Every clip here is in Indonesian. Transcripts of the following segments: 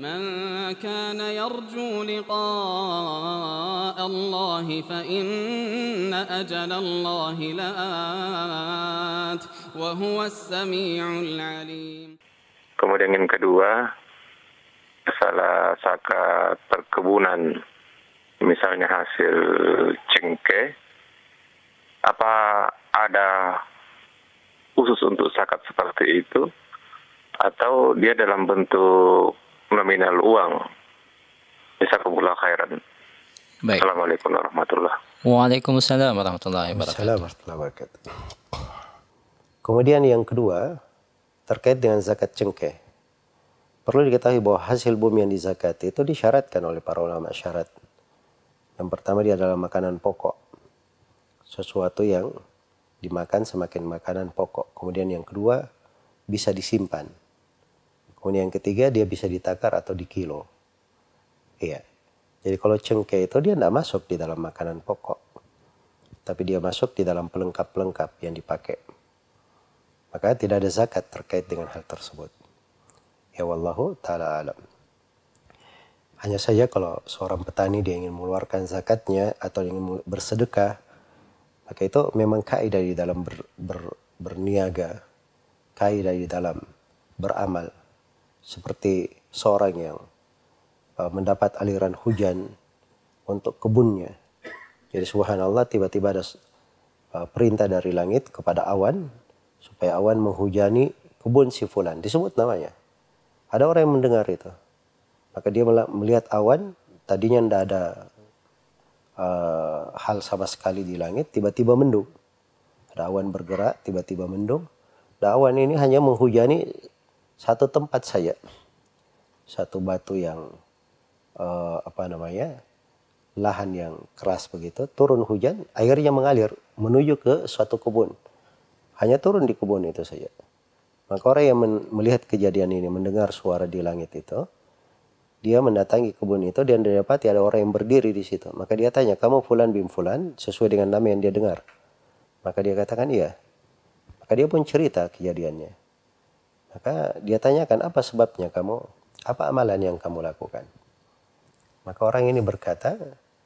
من كان يرجو لقاء الله فإن أجل الله لآت وهو السميع العليم Kemudian yang kedua, salah saka perkebunan, misalnya hasil cengkeh, apa ada khusus untuk zakat seperti itu atau dia dalam bentuk minal uang. kumpulah khairan. Baik. Assalamualaikum warahmatullahi wabarakatuh. Waalaikumsalam warahmatullahi wabarakatuh. Kemudian yang kedua, terkait dengan zakat cengkeh. Perlu diketahui bahwa hasil bumi yang dizakati itu disyaratkan oleh para ulama syarat. Yang pertama dia adalah makanan pokok. Sesuatu yang dimakan semakin makanan pokok. Kemudian yang kedua, bisa disimpan Kemudian yang ketiga dia bisa ditakar atau dikilo. Iya. Jadi kalau cengkeh itu dia tidak masuk di dalam makanan pokok. Tapi dia masuk di dalam pelengkap-pelengkap yang dipakai. Maka tidak ada zakat terkait dengan hal tersebut. Ya wallahu ta'ala alam. Hanya saja kalau seorang petani dia ingin mengeluarkan zakatnya atau ingin bersedekah, maka itu memang kaidah di dalam ber, ber, berniaga, kaidah di dalam beramal seperti seorang yang uh, mendapat aliran hujan untuk kebunnya. Jadi subhanallah tiba-tiba ada uh, perintah dari langit kepada awan supaya awan menghujani kebun si fulan disebut namanya. Ada orang yang mendengar itu. Maka dia melihat awan tadinya tidak ada uh, hal sama sekali di langit tiba-tiba mendung. Ada awan bergerak tiba-tiba mendung. Dan nah, awan ini hanya menghujani satu tempat saja satu batu yang uh, apa namanya lahan yang keras begitu turun hujan airnya mengalir menuju ke suatu kebun hanya turun di kebun itu saja maka orang yang melihat kejadian ini mendengar suara di langit itu dia mendatangi kebun itu dan didapati ada orang yang berdiri di situ maka dia tanya kamu fulan bin fulan sesuai dengan nama yang dia dengar maka dia katakan iya maka dia pun cerita kejadiannya maka dia tanyakan apa sebabnya kamu, apa amalan yang kamu lakukan. Maka orang ini berkata,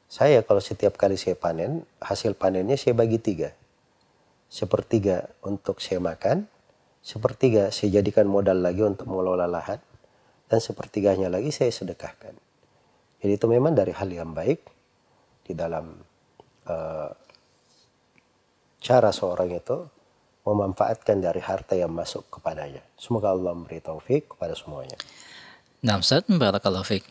saya kalau setiap kali saya panen, hasil panennya saya bagi tiga. Sepertiga untuk saya makan, sepertiga saya jadikan modal lagi untuk mengelola lahan, dan sepertiganya lagi saya sedekahkan. Jadi itu memang dari hal yang baik di dalam uh, cara seorang itu memanfaatkan dari harta yang masuk kepadanya. Semoga Allah memberi taufik kepada semuanya. Namsat barakallahu